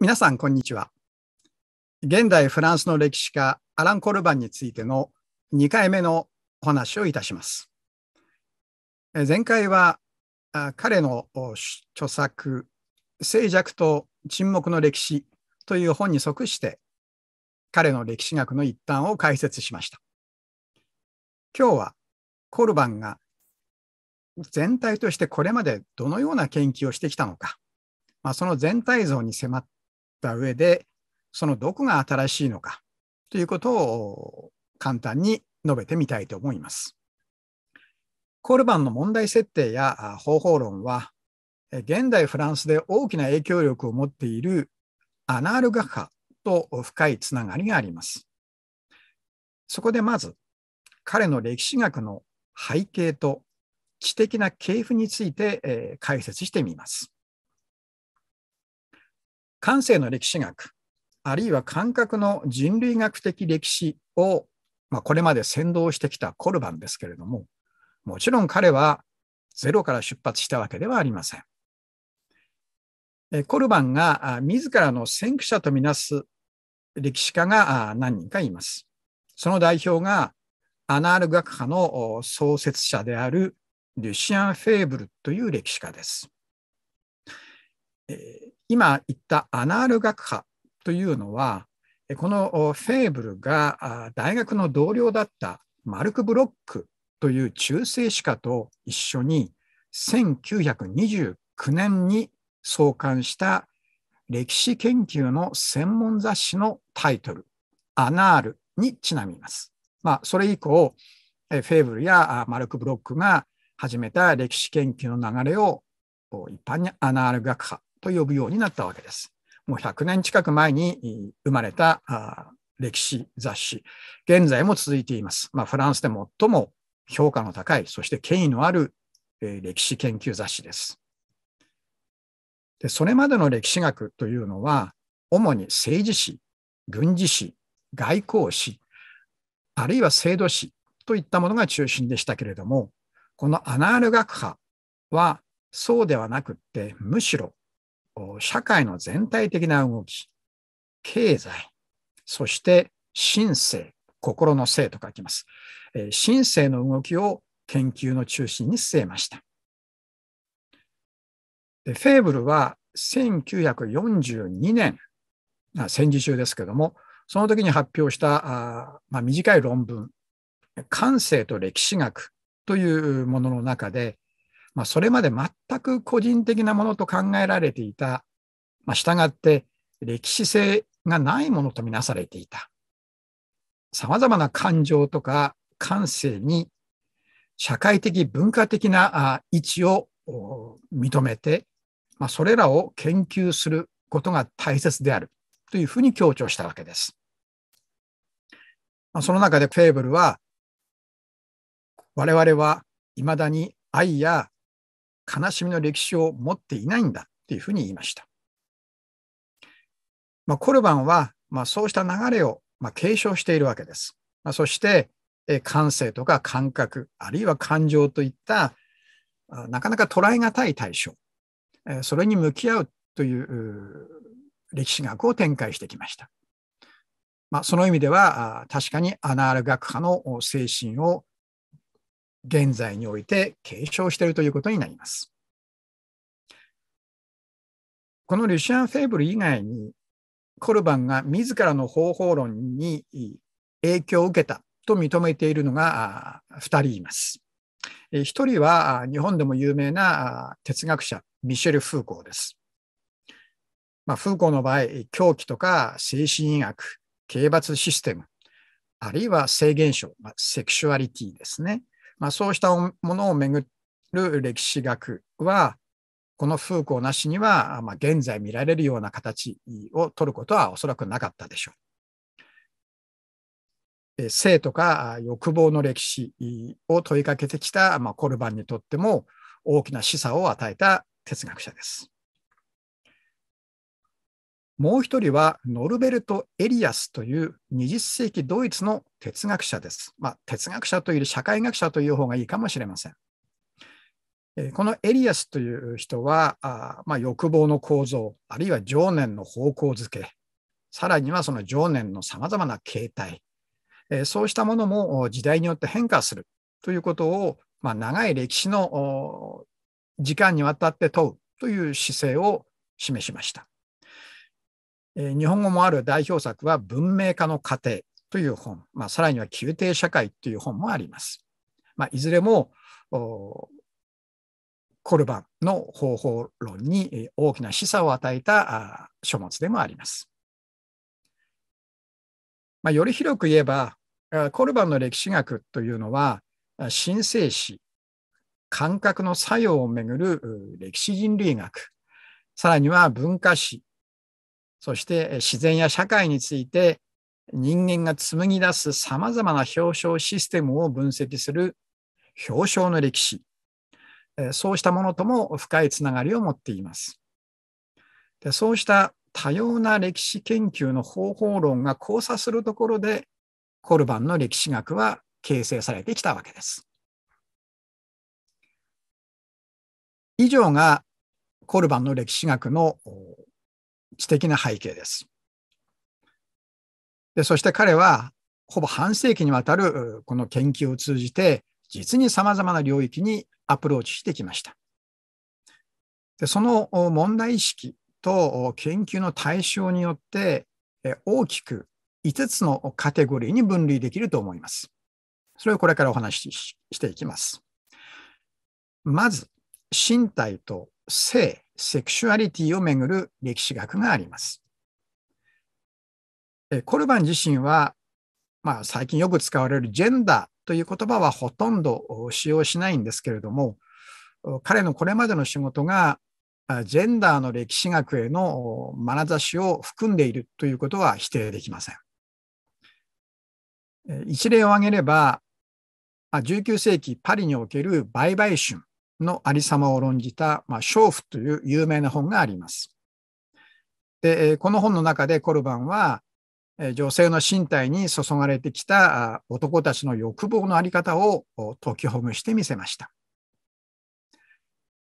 皆さんこんにちは現代フランスの歴史家アラン・コルバンについての2回目のお話をいたします前回は彼の著作「静寂と沈黙の歴史」という本に即して彼の歴史学の一端を解説しました今日はコルバンが全体としてこれまでどのような研究をしてきたのか、まあ、その全体像に迫った上で、そのどこが新しいのかということを簡単に述べてみたいと思います。コールバンの問題設定や方法論は、現代フランスで大きな影響力を持っているアナール学派と深いつながりがあります。そこでまず、彼の歴史学の背景と知的な系譜について、えー、解説してみます。感性の歴史学、あるいは感覚の人類学的歴史を、まあ、これまで先導してきたコルバンですけれども、もちろん彼はゼロから出発したわけではありません。コルバンが自らの先駆者とみなす歴史家が何人かいます。その代表がアナール学派の創設者であるリュシアン・フェーブルという歴史家です。今言ったアナール学派というのは、このフェーブルが大学の同僚だったマルク・ブロックという中世史家と一緒に1929年に創刊した歴史研究の専門雑誌のタイトル、アナールにちなみます。まあ、それ以降、フェーブルやマルク・ブロックが始めた歴史研究の流れを一般にアナール学派と呼ぶようになったわけです。もう100年近く前に生まれた歴史雑誌、現在も続いています。まあ、フランスで最も評価の高い、そして権威のある歴史研究雑誌です。でそれまでの歴史学というのは、主に政治史、軍事史、外交史、あるいは制度史といったものが中心でしたけれども、このアナール学派はそうではなくって、むしろ社会の全体的な動き、経済、そして神性、心の性と書きます。神性の動きを研究の中心に据えました。フェーブルは1942年、戦時中ですけども、その時に発表した、あまあ、短い論文、感性と歴史学というものの中で、まあ、それまで全く個人的なものと考えられていた、まあ、従って歴史性がないものとみなされていた。さまざまな感情とか感性に社会的文化的な位置を認めて、まあ、それらを研究することが大切であるというふうに強調したわけです。まあ、その中でフェーブルは我々はいまだに愛や悲しみの歴史を持っていないんだというふうに言いました。まあ、コルバンは、まあ、そうした流れを、まあ、継承しているわけです。まあ、そして、え感性とか感覚、あるいは感情といった、なかなか捉え難い対象、えそれに向き合うという歴史学を展開してきました。まあ、その意味では、確かにアナール学派の精神を現在において継承しているということになります。このリシアン・フェーブル以外に、コルバンが自らの方法論に影響を受けたと認めているのが2人います。1人は日本でも有名な哲学者、ミシェル・フーコーです。まあ、フーコーの場合、狂気とか精神医学、刑罰システム、あるいは性現象、まあ、セクシュアリティですね。まあ、そうしたものをめぐる歴史学は、この風光なしには、まあ、現在見られるような形を取ることはおそらくなかったでしょう。性とか欲望の歴史を問いかけてきた、まあ、コルバンにとっても大きな示唆を与えた哲学者です。もう一人はノルベルト・エリアスという20世紀ドイツの哲学者です。まあ、哲学者というより社会学者という方がいいかもしれません。このエリアスという人は、あまあ、欲望の構造、あるいは情念の方向づけ、さらにはその情念のさまざまな形態、そうしたものも時代によって変化するということを、まあ、長い歴史の時間にわたって問うという姿勢を示しました。日本語もある代表作は文明化の過程という本、まあ、さらには宮廷社会という本もあります。まあ、いずれもコルバンの方法論に大きな示唆を与えた書物でもあります。まあ、より広く言えば、コルバンの歴史学というのは、神聖史、感覚の作用をめぐる歴史人類学、さらには文化史、そして自然や社会について人間が紡ぎ出す様々な表彰システムを分析する表彰の歴史、そうしたものとも深いつながりを持っています。でそうした多様な歴史研究の方法論が交差するところで、コルバンの歴史学は形成されてきたわけです。以上がコルバンの歴史学の知的な背景です。でそして彼はほぼ半世紀にわたるこの研究を通じて実に様々な領域にアプローチしてきました。でその問題意識と研究の対象によって大きく5つのカテゴリーに分類できると思います。それをこれからお話ししていきます。まず、身体と性、セクシュアリティをめぐる歴史学があります。コルバン自身は、まあ、最近よく使われるジェンダーという言葉はほとんど使用しないんですけれども、彼のこれまでの仕事がジェンダーの歴史学への眼差しを含んでいるということは否定できません。一例を挙げれば、19世紀パリにおける売買春のありさまを論じた、まあ、娼婦という有名な本があります。でこの本の中でコルバンは、女性の身体に注がれてきた男たちの欲望のあり方を解きほぐしてみせました。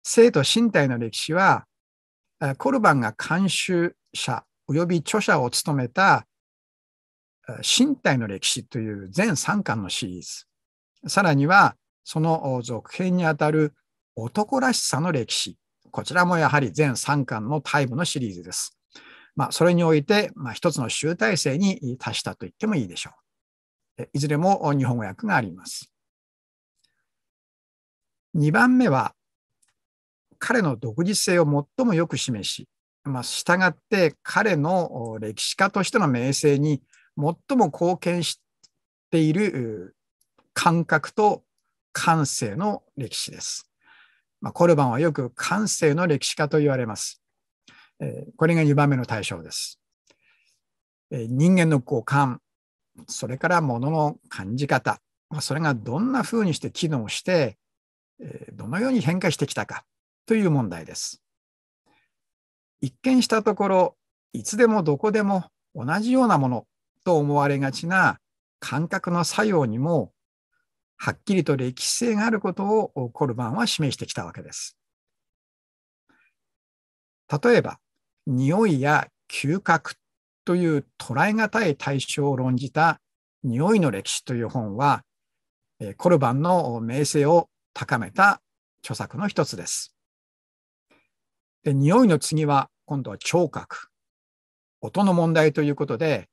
生と身体の歴史は、コルバンが監修者及び著者を務めた身体の歴史という全3巻のシリーズ、さらにはその続編にあたる男らしさの歴史。こちらもやはり全3巻のタイムのシリーズです。まあ、それにおいて、まあ、一つの集大成に達したと言ってもいいでしょう。いずれも日本語訳があります。2番目は、彼の独自性を最もよく示し、まあ、従って彼の歴史家としての名声に最も貢献している感覚と感性の歴史です。まあ、コルバンはよく感性の歴史家と言われます。えこれが2番目の対象です。え人間の五感、それから物の感じ方、まあ、それがどんなふうにして機能して、えどのように変化してきたかという問題です。一見したところ、いつでもどこでも同じようなものと思われがちな感覚の作用にもはっきりと歴史性があることをコルバンは示してきたわけです。例えば、匂いや嗅覚という捉え難い対象を論じた匂いの歴史という本は、コルバンの名声を高めた著作の一つです。で匂いの次は今度は聴覚音の問題ということで、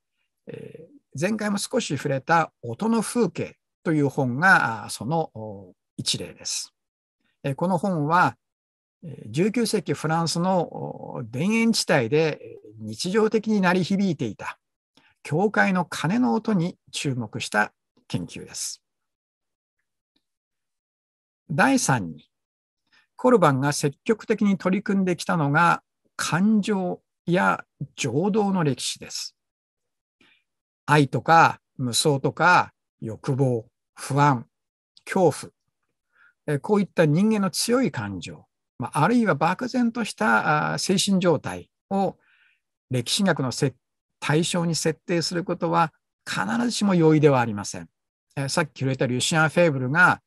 えー、前回も少し触れた音の風景という本がその一例です。この本は19世紀フランスの田園地帯で日常的に鳴り響いていた教会の鐘の音に注目した研究です。第3に、コルバンが積極的に取り組んできたのが感情や情動の歴史です。愛とか無双とか欲望、不安、恐怖、こういった人間の強い感情、あ、るいは漠然とした精神状態を歴史学の対象に設定することは必ずしも容易ではありません。さっき拾れたリュシアン・フェーブルが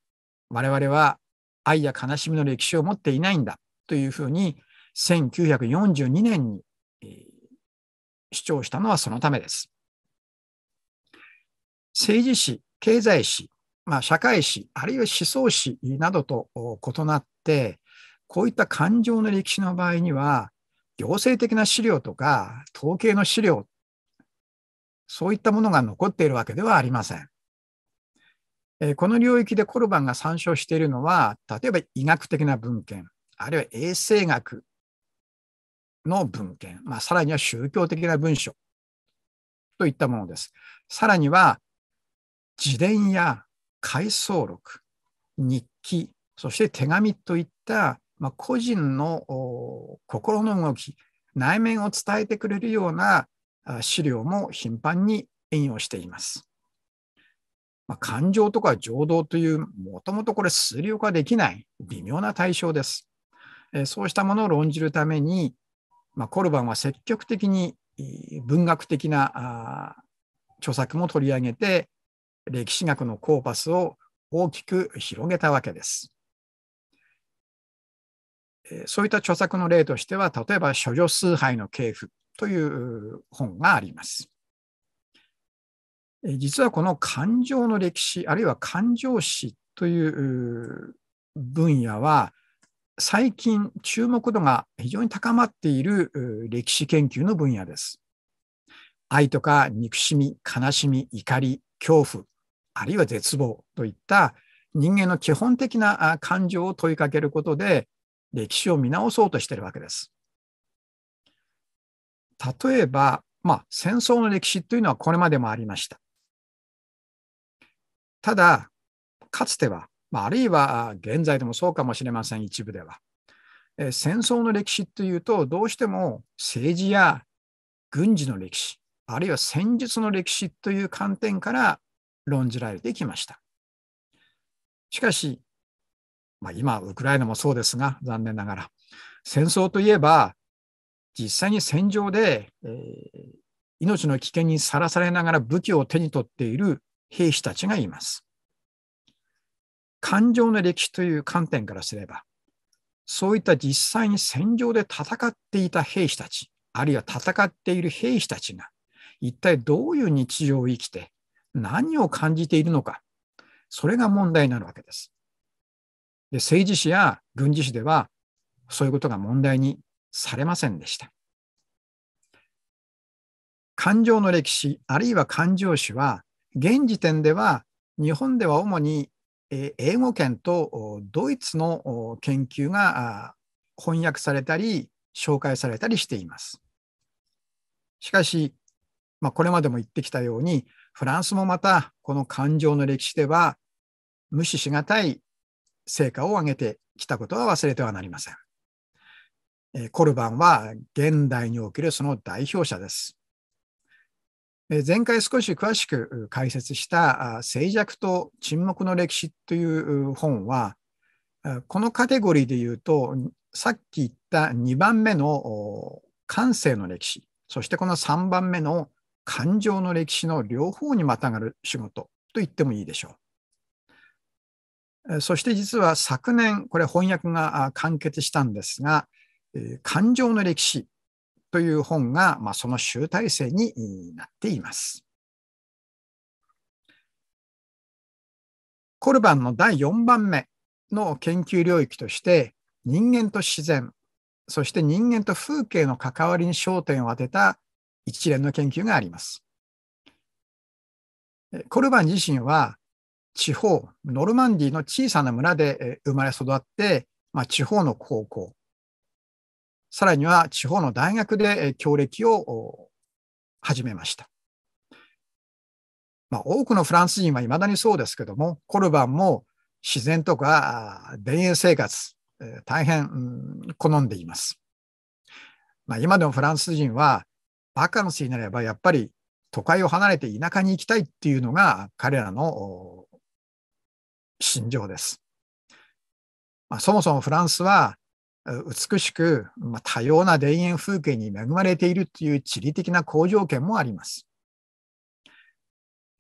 我々は愛や悲しみの歴史を持っていないんだというふうに1942年に主張したのはそのためです。政治史、経済史、まあ、社会史、あるいは思想史などと異なって、こういった感情の歴史の場合には、行政的な資料とか統計の資料、そういったものが残っているわけではありません。この領域でコルバンが参照しているのは、例えば医学的な文献、あるいは衛生学の文献、まあ、さらには宗教的な文書といったものです。さらには自伝や回想録、日記、そして手紙といった、まあ、個人の心の動き、内面を伝えてくれるような資料も頻繁に引用しています。まあ、感情とか情動という、もともとこれ数量化できない微妙な対象です。えそうしたものを論じるために、まあ、コルバンは積極的に文学的な著作も取り上げて歴史学のコーパスを大きく広げたわけです。そういった著作の例としては、例えば、諸女崇拝の系譜という本があります。実はこの感情の歴史、あるいは感情史という分野は、最近注目度が非常に高まっている歴史研究の分野です。愛とか憎しみ、悲しみ、怒り、恐怖、あるいは絶望といった人間の基本的な感情を問いかけることで歴史を見直そうとしているわけです。例えば、まあ、戦争の歴史というのはこれまでもありました。ただ、かつては、まあ、あるいは現在でもそうかもしれません、一部では。え戦争の歴史というと、どうしても政治や軍事の歴史、あるいは戦術の歴史という観点から論じられてきました。しかし、まあ、今、ウクライナもそうですが、残念ながら、戦争といえば、実際に戦場で、えー、命の危険にさらされながら武器を手に取っている兵士たちがいます。感情の歴史という観点からすれば、そういった実際に戦場で戦っていた兵士たち、あるいは戦っている兵士たちが、一体どういう日常を生きて、何を感じているのか、それが問題になるわけです。で政治史や軍事史では、そういうことが問題にされませんでした。感情の歴史、あるいは感情史は、現時点では日本では主に英語圏とドイツの研究が翻訳されたり紹介されたりしています。しかしまあ、これまでも言ってきたように、フランスもまたこの感情の歴史では無視しがたい成果を上げてきたことは忘れてはなりません。コルバンは現代におけるその代表者です。前回少し詳しく解説した静寂と沈黙の歴史という本は、このカテゴリーで言うと、さっき言った2番目の感性の歴史、そしてこの3番目の感情の歴史の両方にまたがる仕事と言ってもいいでしょう。そして実は昨年、これ翻訳が完結したんですが、感情の歴史という本が、まあ、その集大成になっています。コルバンの第4番目の研究領域として人間と自然そして人間と風景の関わりに焦点を当てた一連の研究があります。コルバン自身は地方、ノルマンディの小さな村で生まれ育って、まあ、地方の高校、さらには地方の大学で教歴を始めました。まあ、多くのフランス人はいまだにそうですけども、コルバンも自然とか田園生活、大変好んでいます。まあ、今でもフランス人はバカンスになれば、やっぱり都会を離れて田舎に行きたいっていうのが彼らの心情です。まあ、そもそもフランスは美しく、まあ、多様な田園風景に恵まれているという地理的な好条件もあります。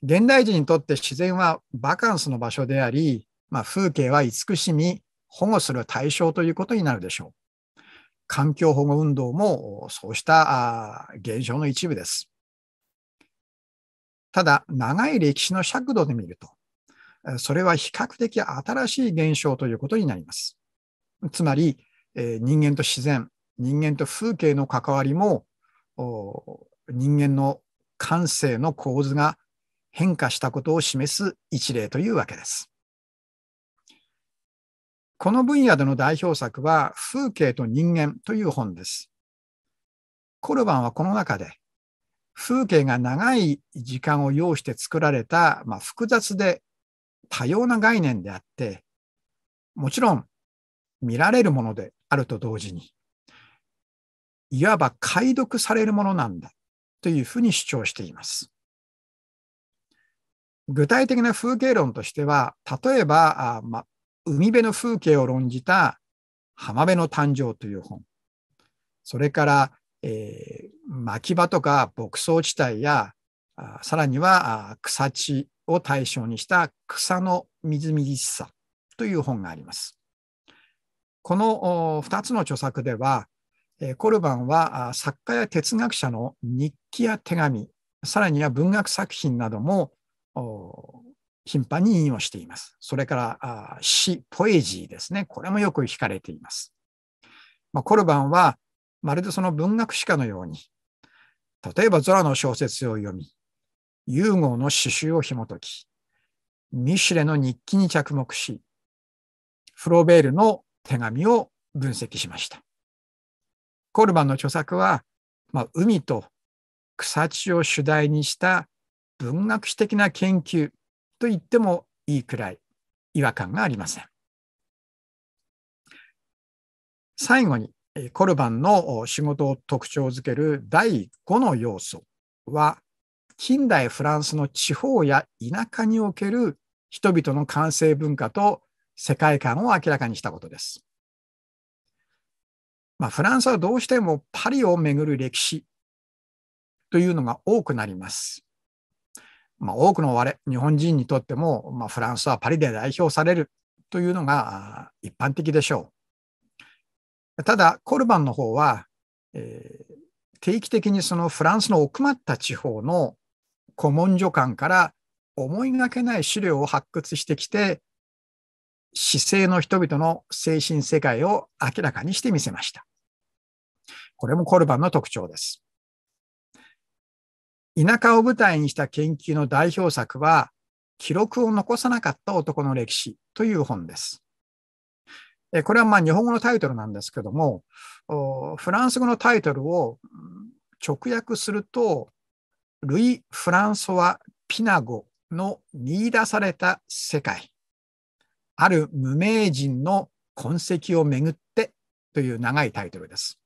現代人にとって自然はバカンスの場所であり、まあ、風景は慈しみ保護する対象ということになるでしょう。環境保護運動もそうした現象の一部です。ただ、長い歴史の尺度で見ると、それは比較的新しい現象ということになります。つまり、人間と自然、人間と風景の関わりも、人間の感性の構図が変化したことを示す一例というわけです。この分野での代表作は風景と人間という本です。コルバンはこの中で風景が長い時間を要して作られた、まあ、複雑で多様な概念であって、もちろん見られるものであると同時に、いわば解読されるものなんだというふうに主張しています。具体的な風景論としては、例えば、あま、海辺の風景を論じた浜辺の誕生という本。それから、えー、牧場とか牧草地帯や、あさらには草地を対象にした草のみずみずしさという本があります。この2つの著作では、コルバンは作家や哲学者の日記や手紙、さらには文学作品なども頻繁に引用しています。それから詩、ポエジーですね。これもよく聞かれています。まあ、コルバンはまるでその文学史家のように、例えばゾラの小説を読み、ユーゴーの詩集を紐解き、ミシュレの日記に着目し、フローベールの手紙を分析しました。コルバンの著作は、まあ、海と草地を主題にした文学史的な研究と言ってもいいくらい違和感がありません。最後にコルバンの仕事を特徴づける第5の要素は近代フランスの地方や田舎における人々の完成文化と世界観を明らかにしたことです。まあ、フランスはどうしてもパリをめぐる歴史というのが多くなります。まあ、多くの我日本人にとっても、まあ、フランスはパリで代表されるというのが一般的でしょう。ただコルバンの方は、えー、定期的にそのフランスの奥まった地方の古文書館から思いがけない資料を発掘してきて市政の人々の精神世界を明らかにしてみせました。これもコルバンの特徴です。田舎を舞台にした研究の代表作は、記録を残さなかった男の歴史という本です。これはまあ日本語のタイトルなんですけども、フランス語のタイトルを直訳すると、ルイ・フランソワ・ピナゴの見出された世界、ある無名人の痕跡をめぐってという長いタイトルです。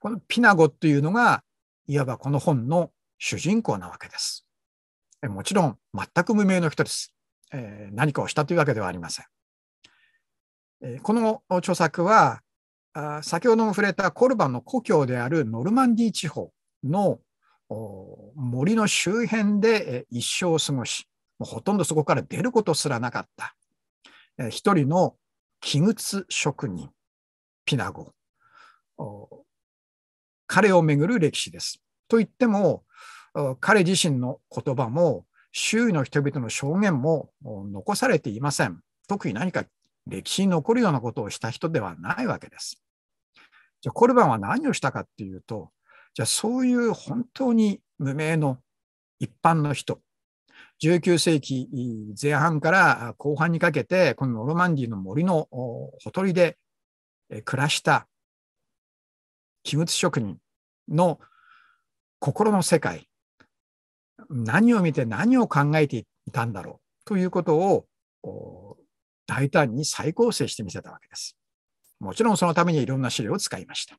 このピナゴというのが、いわばこの本の主人公なわけです。もちろん全く無名の人です。何かをしたというわけではありません。この著作はあ先ほども触れたコルバンの故郷であるノルマンディー地方の森の周辺で一生を過ごしほとんどそこから出ることすらなかった、一人の器物職人ピナゴ彼をめぐる歴史です。と言っても、彼自身の言葉も周囲の人々の証言も残されていません。特に何か歴史に残るようなことをした人ではないわけです。じゃコルバンは何をしたかっていうと、じゃあそういう本当に無名の一般の人、19世紀前半から後半にかけて、このノルマンディの森のほとりで暮らした器物職人の心の世界、何を見て何を考えていたんだろうということを大胆に再構成してみせたわけです。もちろんそのためにいろんな資料を使いました。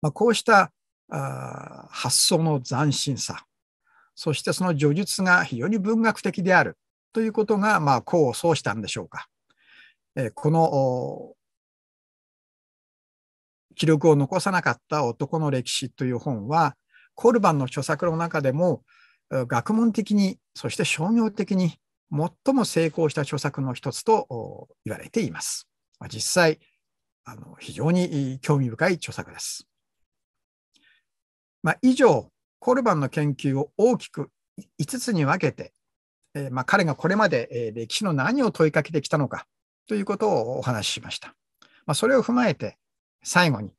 まあ、こうした発想の斬新さ、そしてその叙述が非常に文学的であるということが、まあ、功を奏したんでしょうか。この記録を残さなかった男の歴史という本は、コルバンの著作の中でも、学問的に、そして商業的に、最も成功した著作の一つと言われています。実際、あの非常に興味深い著作です。まあ、以上、コルバンの研究を大きく5つに分けて、えまあ、彼がこれまで歴史の何を問いかけてきたのかということをお話ししました。まあ、それを踏まえて、最後に、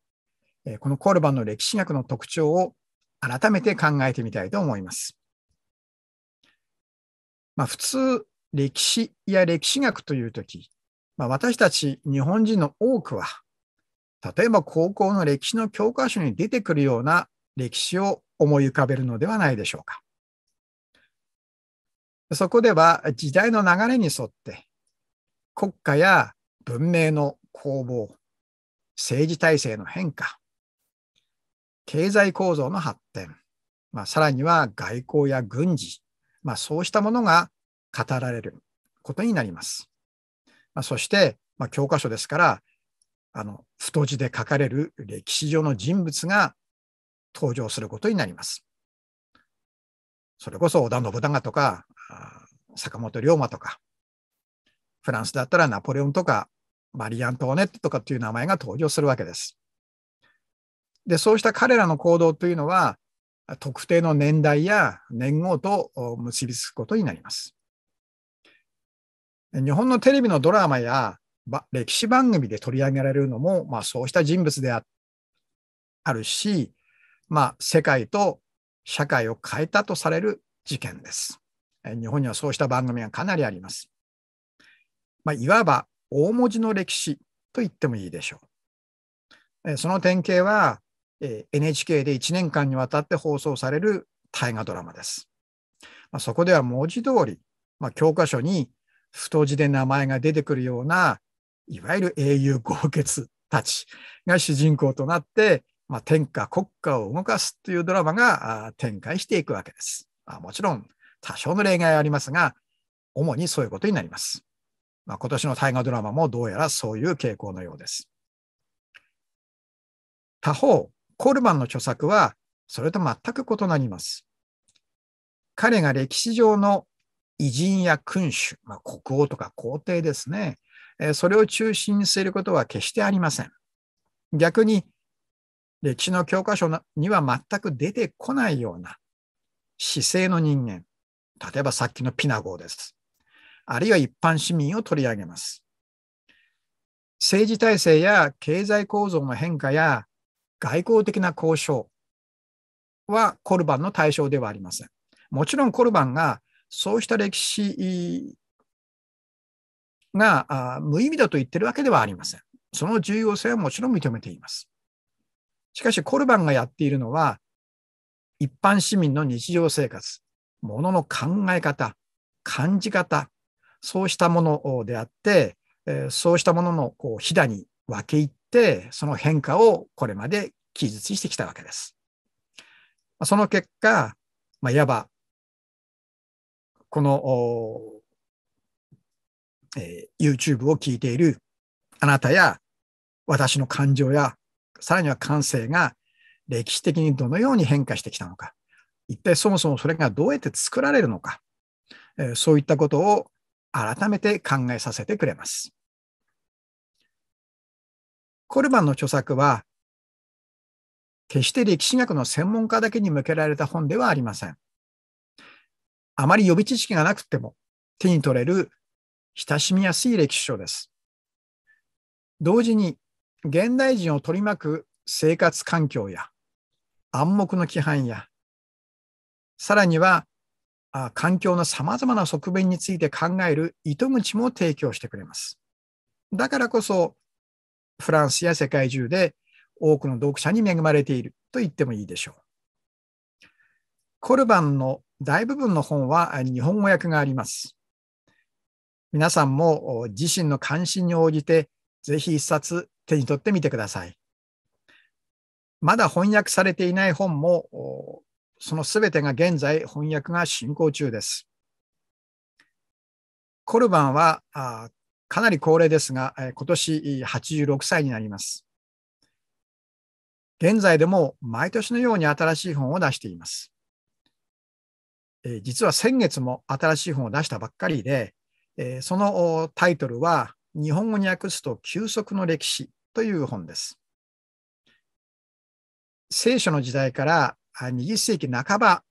このコルバンの歴史学の特徴を改めて考えてみたいと思います。まあ、普通、歴史や歴史学というとき、まあ、私たち日本人の多くは、例えば高校の歴史の教科書に出てくるような歴史を思い浮かべるのではないでしょうか。そこでは時代の流れに沿って、国家や文明の攻防、政治体制の変化、経済構造の発展、まあ、さらには外交や軍事、まあ、そうしたものが語られることになります。まあ、そして、まあ、教科書ですから、あの、太字で書かれる歴史上の人物が登場することになります。それこそ織田信長とか、坂本龍馬とか、フランスだったらナポレオンとかマリアントワネットとかっていう名前が登場するわけです。で、そうした彼らの行動というのは、特定の年代や年号と結びつくことになります。日本のテレビのドラマや歴史番組で取り上げられるのも、まあ、そうした人物であるし、まあ、世界と社会を変えたとされる事件です。日本にはそうした番組がかなりあります。まあ、いわば大文字の歴史と言ってもいいでしょう。その典型は、NHK で1年間にわたって放送される大河ドラマです。そこでは文字通り、まあ、教科書に太字で名前が出てくるような、いわゆる英雄豪傑たちが主人公となって、まあ、天下国家を動かすというドラマが展開していくわけです。あもちろん、多少の例外はありますが、主にそういうことになります。まあ、今年の大河ドラマもどうやらそういう傾向のようです。他方、コールマンの著作はそれと全く異なります。彼が歴史上の偉人や君主、まあ、国王とか皇帝ですね、それを中心に据えることは決してありません。逆に、歴史の教科書には全く出てこないような姿勢の人間、例えばさっきのピナゴーです。あるいは一般市民を取り上げます。政治体制や経済構造の変化や外交的な交渉はコルバンの対象ではありません。もちろんコルバンがそうした歴史が無意味だと言ってるわけではありません。その重要性はもちろん認めています。しかしコルバンがやっているのは一般市民の日常生活、ものの考え方、感じ方、そうしたものであって、そうしたもののこうひだに分け入って、その変化をこれまで記述してきたわけです。その結果、まあ、いわば、この、えー、YouTube を聞いているあなたや私の感情や、さらには感性が歴史的にどのように変化してきたのか、一体そもそもそれがどうやって作られるのか、えー、そういったことを改めて考えさせてくれます。コルバンの著作は、決して歴史学の専門家だけに向けられた本ではありません。あまり予備知識がなくても手に取れる親しみやすい歴史書です。同時に現代人を取り巻く生活環境や暗黙の規範や、さらには環境のさまざまな側面について考える糸口も提供してくれます。だからこそ、フランスや世界中で多くの読者に恵まれていると言ってもいいでしょう。コルバンの大部分の本は日本語訳があります。皆さんも自身の関心に応じて、ぜひ一冊手に取ってみてください。まだ翻訳されていない本もそのすべてが現在翻訳が進行中です。コルバンはかなり高齢ですが、今年86歳になります。現在でも毎年のように新しい本を出しています。実は先月も新しい本を出したばっかりで、そのタイトルは日本語に訳すと休息の歴史という本です。聖書の時代から20世紀半ば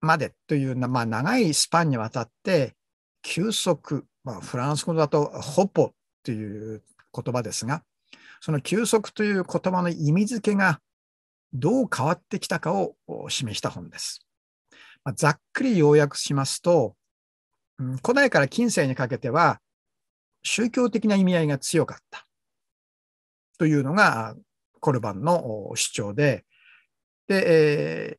までという、まあ、長いスパンにわたって、休息、まあ、フランス語だとホポという言葉ですが、その休息という言葉の意味付けがどう変わってきたかを示した本です。まあ、ざっくり要約しますと、うん、古代から近世にかけては宗教的な意味合いが強かったというのがコルバンの主張で、で、え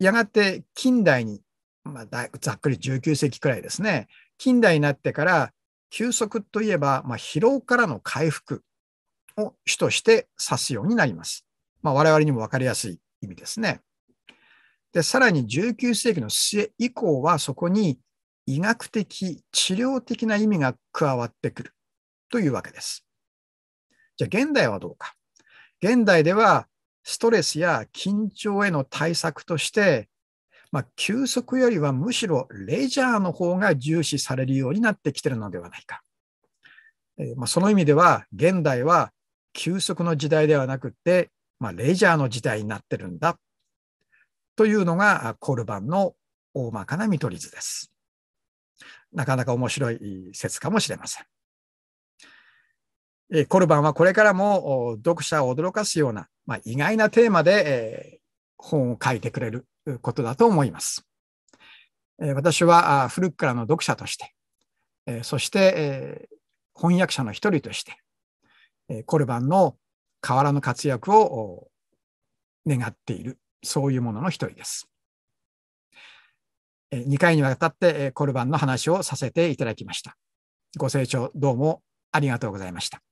ー、やがて近代に、まあ、ざっくり19世紀くらいですね、近代になってから休息といえば、まあ、疲労からの回復を主として指すようになります。まあ、我々にも分かりやすい意味ですね。で、さらに19世紀の末以降はそこに医学的、治療的な意味が加わってくるというわけです。じゃあ現代はどうか。現代ではストレスや緊張への対策として、まあ、休息よりはむしろレジャーの方が重視されるようになってきてるのではないか。えまあ、その意味では、現代は休息の時代ではなくて、まあ、レジャーの時代になってるんだ。というのがコルバンの大まかな見取り図です。なかなか面白い説かもしれません。えコルバンはこれからも読者を驚かすような、まあ、意外なテーマで、え本を書いてくれることだと思います。え私は古くからの読者として、えそして、え翻訳者の一人として、えコルバンの河原の活躍を願っている、そういうものの一人です。え2回にわたって、えコルバンの話をさせていただきました。ご清聴どうもありがとうございました。